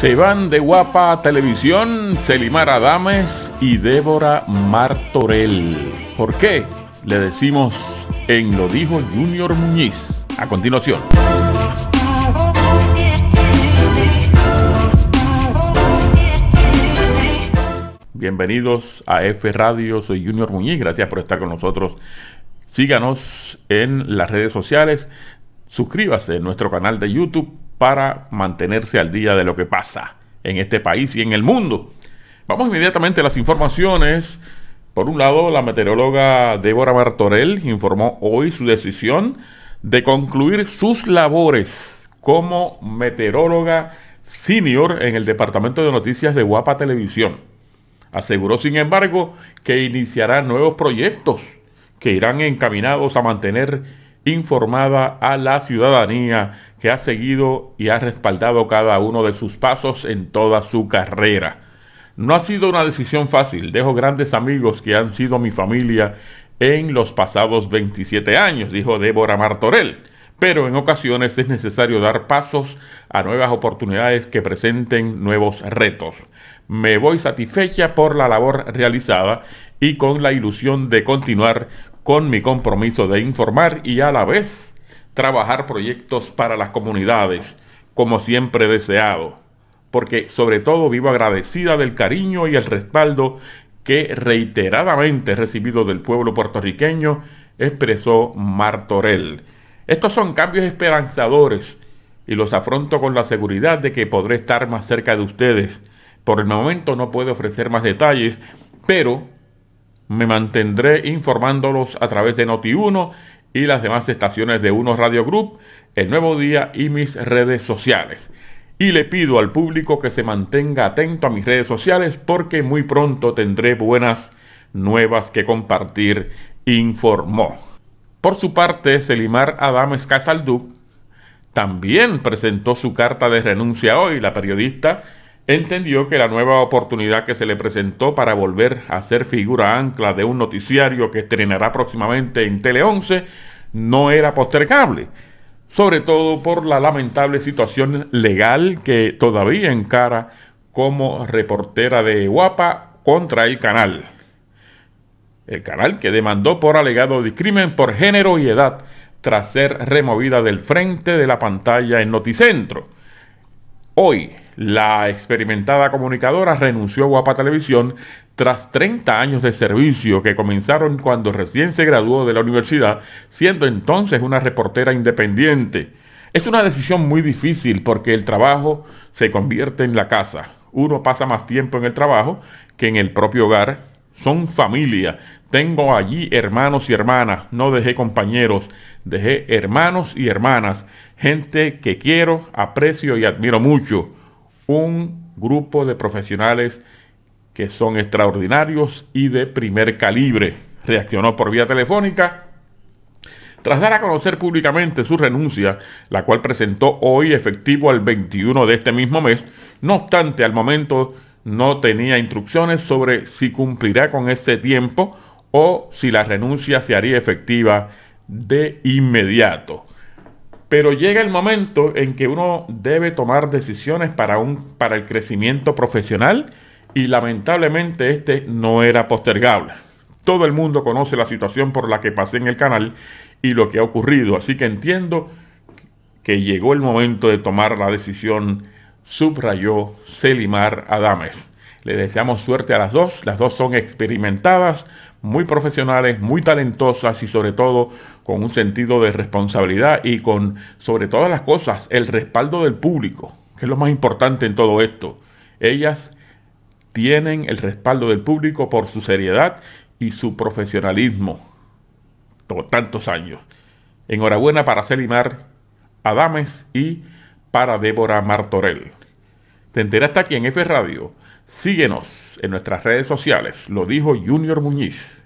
Se van de guapa televisión Selimar Adames y Débora Martorell. ¿Por qué? Le decimos en Lo dijo Junior Muñiz. A continuación. Bienvenidos a F Radio, soy Junior Muñiz, gracias por estar con nosotros. Síganos en las redes sociales, suscríbase a nuestro canal de YouTube para mantenerse al día de lo que pasa en este país y en el mundo. Vamos inmediatamente a las informaciones. Por un lado, la meteoróloga Débora Martorell informó hoy su decisión de concluir sus labores como meteoróloga senior en el Departamento de Noticias de Guapa Televisión. Aseguró, sin embargo, que iniciará nuevos proyectos que irán encaminados a mantener informada a la ciudadanía que ha seguido y ha respaldado cada uno de sus pasos en toda su carrera. No ha sido una decisión fácil, dejo grandes amigos que han sido mi familia en los pasados 27 años, dijo Débora Martorell, pero en ocasiones es necesario dar pasos a nuevas oportunidades que presenten nuevos retos. Me voy satisfecha por la labor realizada y con la ilusión de continuar con mi compromiso de informar y a la vez trabajar proyectos para las comunidades, como siempre he deseado, porque sobre todo vivo agradecida del cariño y el respaldo que reiteradamente he recibido del pueblo puertorriqueño, expresó Martorell. Estos son cambios esperanzadores y los afronto con la seguridad de que podré estar más cerca de ustedes. Por el momento no puedo ofrecer más detalles, pero me mantendré informándolos a través de Noti1 y las demás estaciones de Uno Radio Group, El Nuevo Día y mis redes sociales. Y le pido al público que se mantenga atento a mis redes sociales porque muy pronto tendré buenas nuevas que compartir, informó. Por su parte, Selimar Adames Casaldú también presentó su carta de renuncia hoy. La periodista entendió que la nueva oportunidad que se le presentó para volver a ser figura ancla de un noticiario que estrenará próximamente en Tele 11 no era postergable, sobre todo por la lamentable situación legal que todavía encara como reportera de Guapa contra el canal. El canal que demandó por alegado discrimen por género y edad tras ser removida del frente de la pantalla en Noticentro Hoy, la experimentada comunicadora renunció a Guapa Televisión tras 30 años de servicio que comenzaron cuando recién se graduó de la universidad, siendo entonces una reportera independiente. Es una decisión muy difícil porque el trabajo se convierte en la casa. Uno pasa más tiempo en el trabajo que en el propio hogar son familia. Tengo allí hermanos y hermanas, no dejé compañeros, dejé hermanos y hermanas, gente que quiero, aprecio y admiro mucho. Un grupo de profesionales que son extraordinarios y de primer calibre. Reaccionó por vía telefónica tras dar a conocer públicamente su renuncia, la cual presentó hoy efectivo al 21 de este mismo mes. No obstante, al momento no tenía instrucciones sobre si cumplirá con ese tiempo o si la renuncia se haría efectiva de inmediato. Pero llega el momento en que uno debe tomar decisiones para, un, para el crecimiento profesional y lamentablemente este no era postergable. Todo el mundo conoce la situación por la que pasé en el canal y lo que ha ocurrido, así que entiendo que llegó el momento de tomar la decisión subrayó Celimar Adames. Le deseamos suerte a las dos. Las dos son experimentadas, muy profesionales, muy talentosas y sobre todo con un sentido de responsabilidad y con, sobre todas las cosas, el respaldo del público, que es lo más importante en todo esto. Ellas tienen el respaldo del público por su seriedad y su profesionalismo por tantos años. Enhorabuena para Celimar Adames y para Débora Martorell. Te hasta aquí en F Radio. Síguenos en nuestras redes sociales, lo dijo Junior Muñiz.